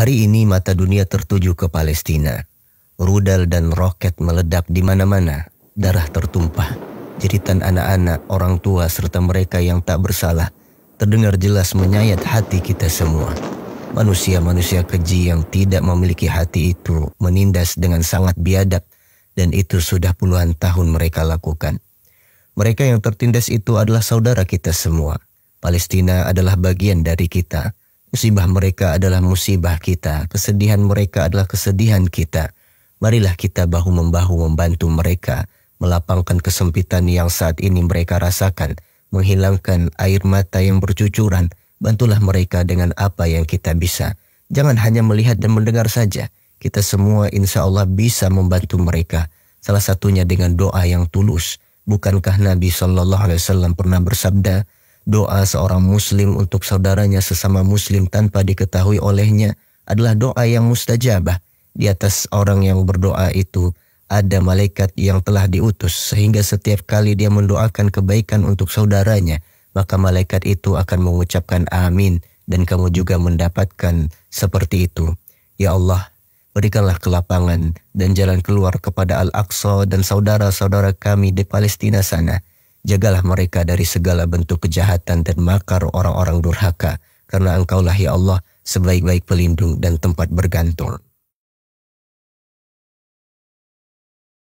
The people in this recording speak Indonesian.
Hari ini mata dunia tertuju ke Palestina. Rudal dan roket meledak di mana-mana, darah tertumpah. Jeritan anak-anak, orang tua, serta mereka yang tak bersalah terdengar jelas menyayat hati kita semua. Manusia-manusia keji yang tidak memiliki hati itu menindas dengan sangat biadab dan itu sudah puluhan tahun mereka lakukan. Mereka yang tertindas itu adalah saudara kita semua. Palestina adalah bagian dari kita. Musibah mereka adalah musibah kita, kesedihan mereka adalah kesedihan kita. Marilah kita bahu-membahu membantu mereka melapangkan kesempitan yang saat ini mereka rasakan, menghilangkan air mata yang bercucuran. Bantulah mereka dengan apa yang kita bisa. Jangan hanya melihat dan mendengar saja. Kita semua insya Allah bisa membantu mereka. Salah satunya dengan doa yang tulus. Bukankah Nabi Shallallahu Alaihi Wasallam pernah bersabda, Doa seorang muslim untuk saudaranya sesama muslim tanpa diketahui olehnya adalah doa yang mustajabah. Di atas orang yang berdoa itu ada malaikat yang telah diutus sehingga setiap kali dia mendoakan kebaikan untuk saudaranya, maka malaikat itu akan mengucapkan amin dan kamu juga mendapatkan seperti itu. Ya Allah, berikanlah kelapangan dan jalan keluar kepada Al-Aqsa dan saudara-saudara kami di Palestina sana Jagalah mereka dari segala bentuk kejahatan dan makar orang-orang durhaka, karena engkaulah ya Allah sebaik-baik pelindung dan tempat bergantung.